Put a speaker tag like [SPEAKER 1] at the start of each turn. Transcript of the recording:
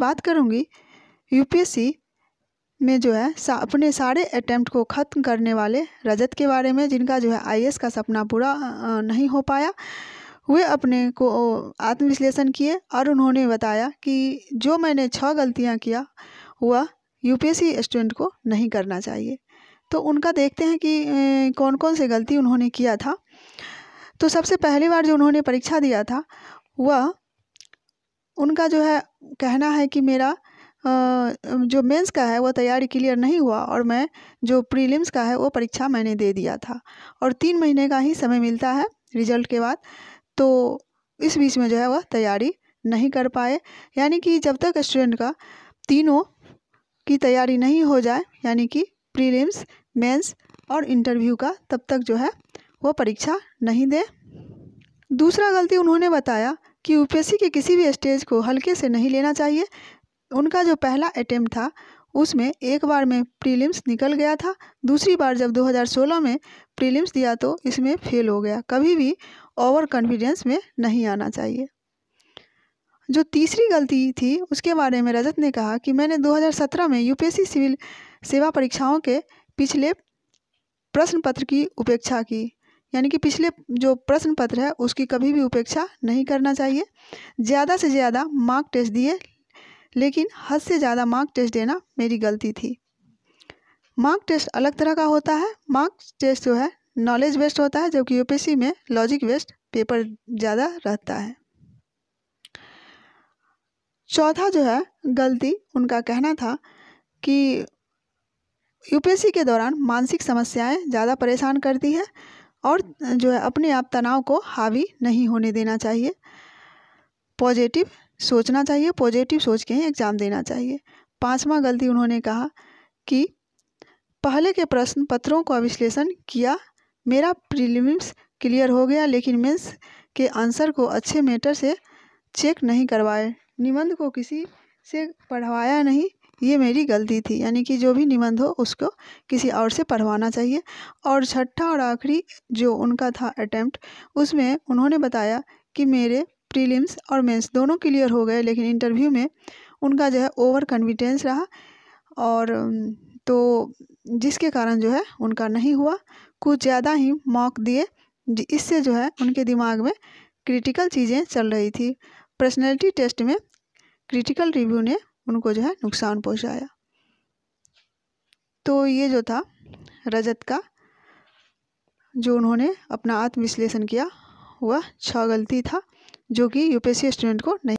[SPEAKER 1] बात करूँगी यूपीएससी में जो है सा अपने सारे अटैम्प्ट को ख़त्म करने वाले रजत के बारे में जिनका जो है आई का सपना पूरा नहीं हो पाया वे अपने को आत्मविश्लेषण किए और उन्होंने बताया कि जो मैंने छः गलतियाँ किया वह यूपीएससी स्टूडेंट को नहीं करना चाहिए तो उनका देखते हैं कि कौन कौन से गलती उन्होंने किया था तो सबसे पहली बार जो उन्होंने परीक्षा दिया था वह उनका जो है कहना है कि मेरा जो मेंस का है वो तैयारी क्लियर नहीं हुआ और मैं जो प्रीलिम्स का है वो परीक्षा मैंने दे दिया था और तीन महीने का ही समय मिलता है रिजल्ट के बाद तो इस बीच में जो है वह तैयारी नहीं कर पाए यानी कि जब तक स्टूडेंट का तीनों की तैयारी नहीं हो जाए यानी कि प्रीलिम्स मेंस और इंटरव्यू का तब तक जो है वो परीक्षा नहीं दे दूसरा गलती उन्होंने बताया कि यूपीएससी के किसी भी स्टेज को हल्के से नहीं लेना चाहिए उनका जो पहला अटैम्प्ट था उसमें एक बार में प्रीलिम्स निकल गया था दूसरी बार जब 2016 में प्रीलिम्स दिया तो इसमें फेल हो गया कभी भी ओवर कॉन्फिडेंस में नहीं आना चाहिए जो तीसरी गलती थी उसके बारे में रजत ने कहा कि मैंने 2017 में यूपीएससी सिविल सेवा परीक्षाओं के पिछले प्रश्न पत्र की उपेक्षा की यानी कि पिछले जो प्रश्न पत्र है उसकी कभी भी उपेक्षा नहीं करना चाहिए ज़्यादा से ज़्यादा मार्क टेस्ट दिए लेकिन हद से ज़्यादा मार्क टेस्ट देना मेरी गलती थी मार्क टेस्ट अलग तरह का होता है मार्क टेस्ट जो है नॉलेज बेस्ड होता है जबकि यूपीएससी में लॉजिक बेस्ड पेपर ज़्यादा रहता है चौथा जो है गलती उनका कहना था कि यूपीएससी के दौरान मानसिक समस्याएं ज़्यादा परेशान करती है और जो है अपने आप तनाव को हावी नहीं होने देना चाहिए पॉजिटिव सोचना चाहिए पॉजिटिव सोच के ही एग्ज़ाम देना चाहिए पांचवा गलती उन्होंने कहा कि पहले के प्रश्न पत्रों का विश्लेषण किया मेरा प्रीलिम्स क्लियर हो गया लेकिन मेंस के आंसर को अच्छे मेटर से चेक नहीं करवाए निबंध को किसी से पढ़वाया नहीं ये मेरी गलती थी यानी कि जो भी निबंध हो उसको किसी और से पढ़वाना चाहिए और छठा और आखिरी जो उनका था अटैम्प्ट उसमें उन्होंने बताया कि मेरे प्रीलिम्स और मेंस दोनों क्लियर हो गए लेकिन इंटरव्यू में उनका जो है ओवर कन्फिडेंस रहा और तो जिसके कारण जो है उनका नहीं हुआ कुछ ज़्यादा ही मॉक दिए इससे जो है उनके दिमाग में क्रिटिकल चीज़ें चल रही थी पर्सनैलिटी टेस्ट में क्रिटिकल रिव्यू ने उनको जो है नुकसान पहुंचाया तो ये जो था रजत का जो उन्होंने अपना आत्मविश्लेषण किया वह छह गलती था जो कि यूपीएससी स्टूडेंट को नहीं